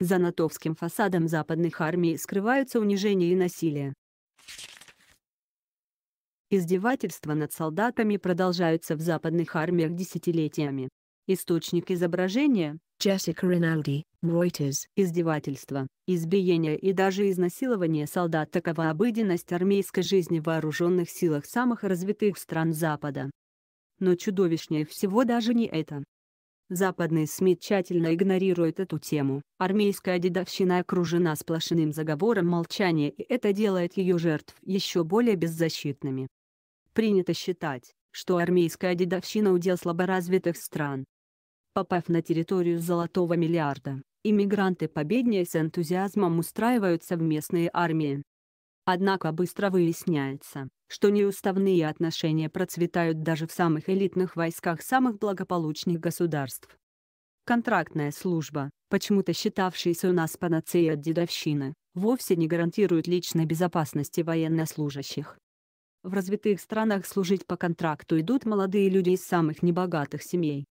За натовским фасадом западных армий скрываются унижение и насилие. Издевательства над солдатами продолжаются в западных армиях десятилетиями. Источник изображения – Джессика Риналди, Reuters. Издевательства, избиения и даже изнасилование солдат – такова обыденность армейской жизни в вооруженных силах самых развитых стран Запада. Но чудовищнее всего даже не это. Западные СМИ тщательно игнорируют эту тему. Армейская дедовщина окружена сплошным заговором молчания и это делает ее жертв еще более беззащитными. Принято считать, что армейская дедовщина удел слаборазвитых стран. Попав на территорию золотого миллиарда, иммигранты-победнее с энтузиазмом устраиваются в местные армии. Однако быстро выясняется, что неуставные отношения процветают даже в самых элитных войсках самых благополучных государств. Контрактная служба, почему-то считавшаяся у нас панацеей от дедовщины, вовсе не гарантирует личной безопасности военнослужащих. В развитых странах служить по контракту идут молодые люди из самых небогатых семей,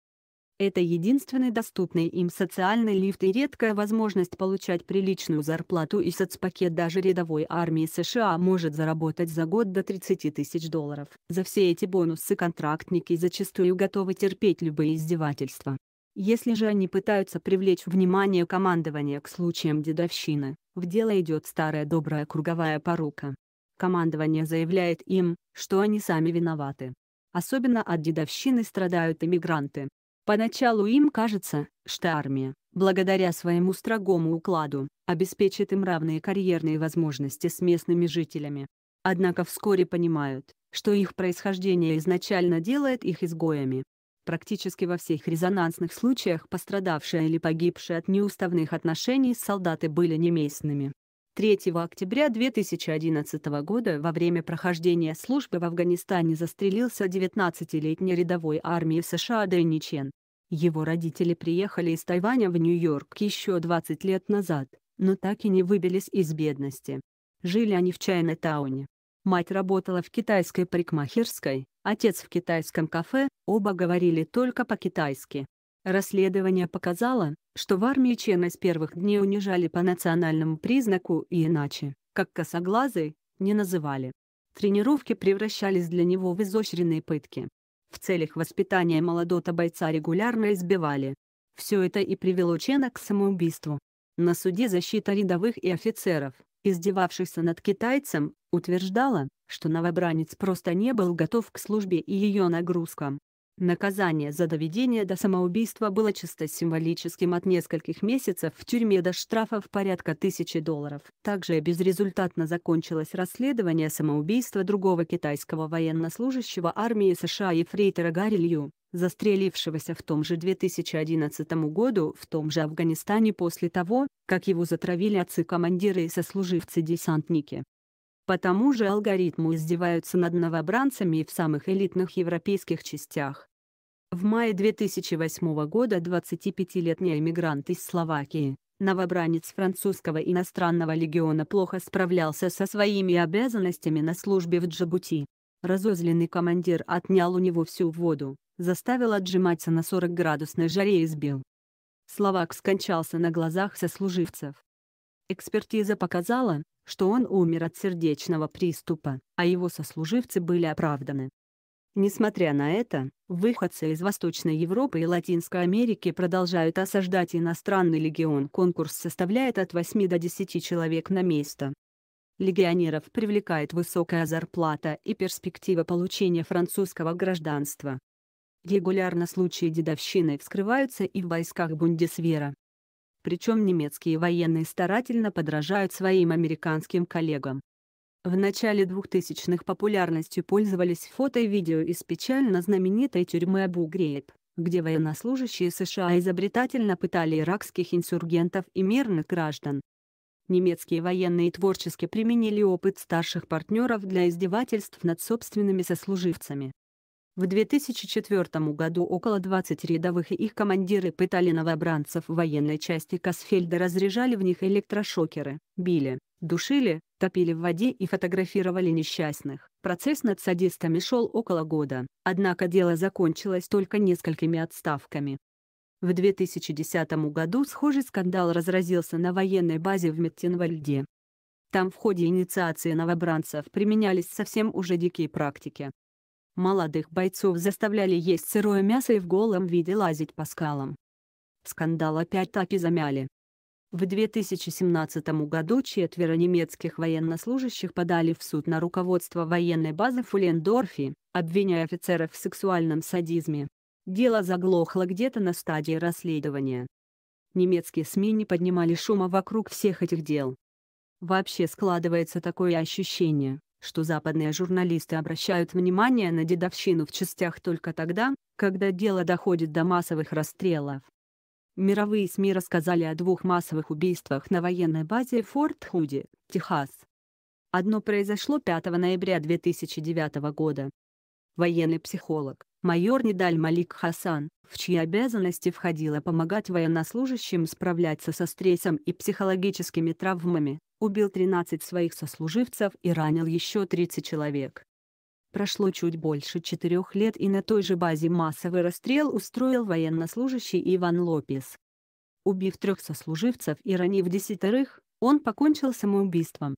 это единственный доступный им социальный лифт и редкая возможность получать приличную зарплату и соцпакет даже рядовой армии США может заработать за год до 30 тысяч долларов. За все эти бонусы контрактники зачастую готовы терпеть любые издевательства. Если же они пытаются привлечь внимание командования к случаям дедовщины, в дело идет старая добрая круговая порука. Командование заявляет им, что они сами виноваты. Особенно от дедовщины страдают иммигранты, Поначалу им кажется, что армия, благодаря своему строгому укладу, обеспечит им равные карьерные возможности с местными жителями. Однако вскоре понимают, что их происхождение изначально делает их изгоями. Практически во всех резонансных случаях пострадавшие или погибшие от неуставных отношений солдаты были неместными, 3 октября 2011 года во время прохождения службы в Афганистане застрелился 19-летний рядовой армии США Дэнни Чен. Его родители приехали из Тайваня в Нью-Йорк еще 20 лет назад, но так и не выбились из бедности. Жили они в Чайна-тауне. Мать работала в китайской парикмахерской, отец в китайском кафе, оба говорили только по-китайски. Расследование показало, что в армии Чена с первых дней унижали по национальному признаку и иначе, как косоглазый, не называли. Тренировки превращались для него в изощренные пытки. В целях воспитания молодого бойца регулярно избивали. Все это и привело Чена к самоубийству. На суде защита рядовых и офицеров, издевавшихся над китайцем, утверждала, что новобранец просто не был готов к службе и ее нагрузкам. Наказание за доведение до самоубийства было чисто символическим от нескольких месяцев в тюрьме до штрафов порядка тысячи долларов. Также безрезультатно закончилось расследование самоубийства другого китайского военнослужащего армии США Ефрейтора Гарри Лью, застрелившегося в том же 2011 году в том же Афганистане после того, как его затравили отцы-командиры и сослуживцы-десантники. По тому же алгоритму издеваются над новобранцами и в самых элитных европейских частях. В мае 2008 года 25-летний эмигрант из Словакии, новобранец французского иностранного легиона плохо справлялся со своими обязанностями на службе в Джибути. Разозленный командир отнял у него всю воду, заставил отжиматься на 40-градусной жаре и сбил. Словак скончался на глазах сослуживцев. Экспертиза показала, что он умер от сердечного приступа, а его сослуживцы были оправданы. Несмотря на это, выходцы из Восточной Европы и Латинской Америки продолжают осаждать иностранный легион. Конкурс составляет от 8 до 10 человек на место. Легионеров привлекает высокая зарплата и перспектива получения французского гражданства. Регулярно случаи дедовщины вскрываются и в войсках Бундесвера причем немецкие военные старательно подражают своим американским коллегам. В начале 2000-х популярностью пользовались фото и видео из печально знаменитой тюрьмы Абу-Грейб, где военнослужащие США изобретательно пытали иракских инсургентов и мирных граждан. Немецкие военные творчески применили опыт старших партнеров для издевательств над собственными сослуживцами. В 2004 году около 20 рядовых и их командиры пытали новобранцев военной части Касфельда, разряжали в них электрошокеры, били, душили, топили в воде и фотографировали несчастных. Процесс над садистами шел около года, однако дело закончилось только несколькими отставками. В 2010 году схожий скандал разразился на военной базе в Меттенвальде. Там в ходе инициации новобранцев применялись совсем уже дикие практики, Молодых бойцов заставляли есть сырое мясо и в голом виде лазить по скалам. Скандал опять таки замяли. В 2017 году четверо немецких военнослужащих подали в суд на руководство военной базы Фулендорфи, обвиняя офицеров в сексуальном садизме. Дело заглохло где-то на стадии расследования. Немецкие СМИ не поднимали шума вокруг всех этих дел. Вообще складывается такое ощущение, что западные журналисты обращают внимание на дедовщину в частях только тогда, когда дело доходит до массовых расстрелов. Мировые СМИ рассказали о двух массовых убийствах на военной базе Форт Худи, Техас. Одно произошло 5 ноября 2009 года. Военный психолог, майор Недаль Малик Хасан, в чьи обязанности входило помогать военнослужащим справляться со стрессом и психологическими травмами, убил 13 своих сослуживцев и ранил еще 30 человек. Прошло чуть больше четырех лет и на той же базе массовый расстрел устроил военнослужащий Иван Лопес. Убив трех сослуживцев и ранив десятерых, он покончил самоубийством.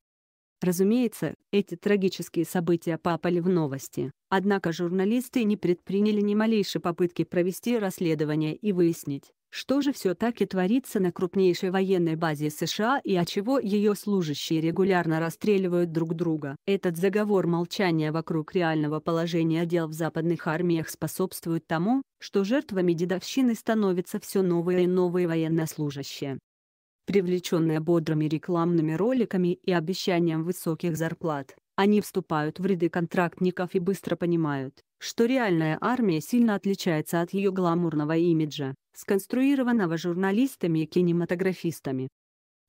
Разумеется, эти трагические события попали в новости, однако журналисты не предприняли ни малейшей попытки провести расследование и выяснить, что же все таки творится на крупнейшей военной базе США и от чего ее служащие регулярно расстреливают друг друга? Этот заговор молчания вокруг реального положения дел в западных армиях способствует тому, что жертвами дедовщины становятся все новые и новые военнослужащие. Привлеченные бодрыми рекламными роликами и обещанием высоких зарплат, они вступают в ряды контрактников и быстро понимают, что реальная армия сильно отличается от ее гламурного имиджа, сконструированного журналистами и кинематографистами.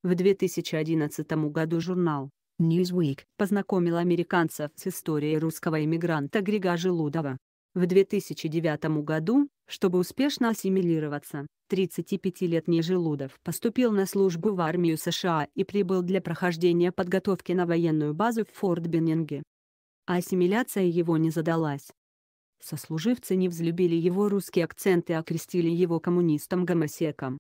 В 2011 году журнал Newsweek познакомил американцев с историей русского иммигранта Грига Желудова. В 2009 году чтобы успешно ассимилироваться, 35-летний Желудов поступил на службу в армию США и прибыл для прохождения подготовки на военную базу в Форт Беннинге. А ассимиляция его не задалась. Сослуживцы не взлюбили его русский акцент и окрестили его коммунистом-гомосеком.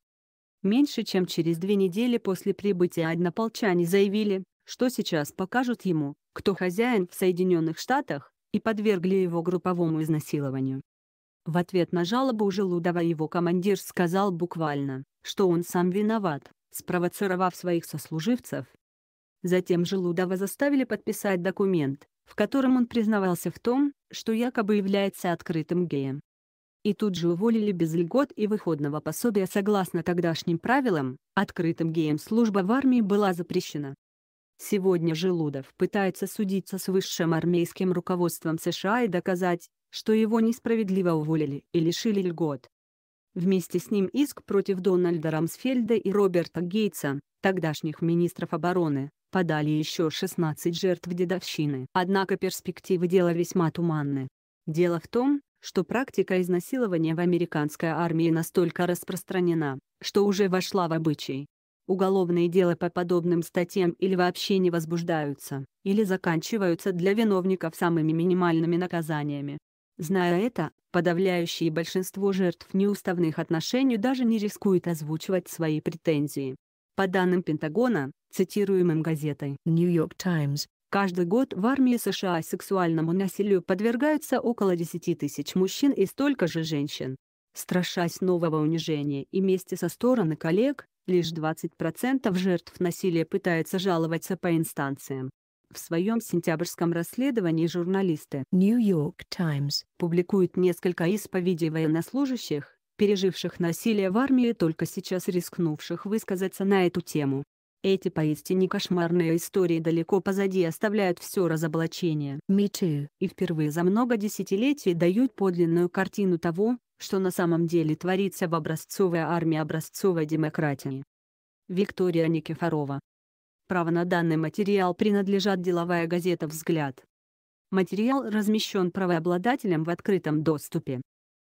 Меньше чем через две недели после прибытия однополчане заявили, что сейчас покажут ему, кто хозяин в Соединенных Штатах, и подвергли его групповому изнасилованию. В ответ на жалобу Желудова его командир сказал буквально, что он сам виноват, спровоцировав своих сослуживцев. Затем Желудова заставили подписать документ, в котором он признавался в том, что якобы является открытым геем. И тут же уволили без льгот и выходного пособия согласно тогдашним правилам, открытым геем служба в армии была запрещена. Сегодня Желудов пытается судиться с высшим армейским руководством США и доказать, что его несправедливо уволили и лишили льгот. Вместе с ним иск против Дональда Рамсфельда и Роберта Гейтса, тогдашних министров обороны, подали еще 16 жертв дедовщины. Однако перспективы дела весьма туманны. Дело в том, что практика изнасилования в американской армии настолько распространена, что уже вошла в обычай. Уголовные дела по подобным статьям или вообще не возбуждаются, или заканчиваются для виновников самыми минимальными наказаниями. Зная это, подавляющее большинство жертв неуставных отношений даже не рискует озвучивать свои претензии. По данным Пентагона, цитируемым газетой New York Times, каждый год в армии США сексуальному насилию подвергаются около 10 тысяч мужчин и столько же женщин. Страшась нового унижения и вместе со стороны коллег, лишь 20% жертв насилия пытаются жаловаться по инстанциям. В своем сентябрьском расследовании журналисты New York Times публикуют несколько исповедей военнослужащих, переживших насилие в армии только сейчас рискнувших высказаться на эту тему. Эти поистине кошмарные истории далеко позади оставляют все разоблачение Me too. и впервые за много десятилетий дают подлинную картину того, что на самом деле творится в образцовой армии образцовой демократии. Виктория Никифорова Право на данный материал принадлежат деловая газета «Взгляд». Материал размещен правообладателем в открытом доступе.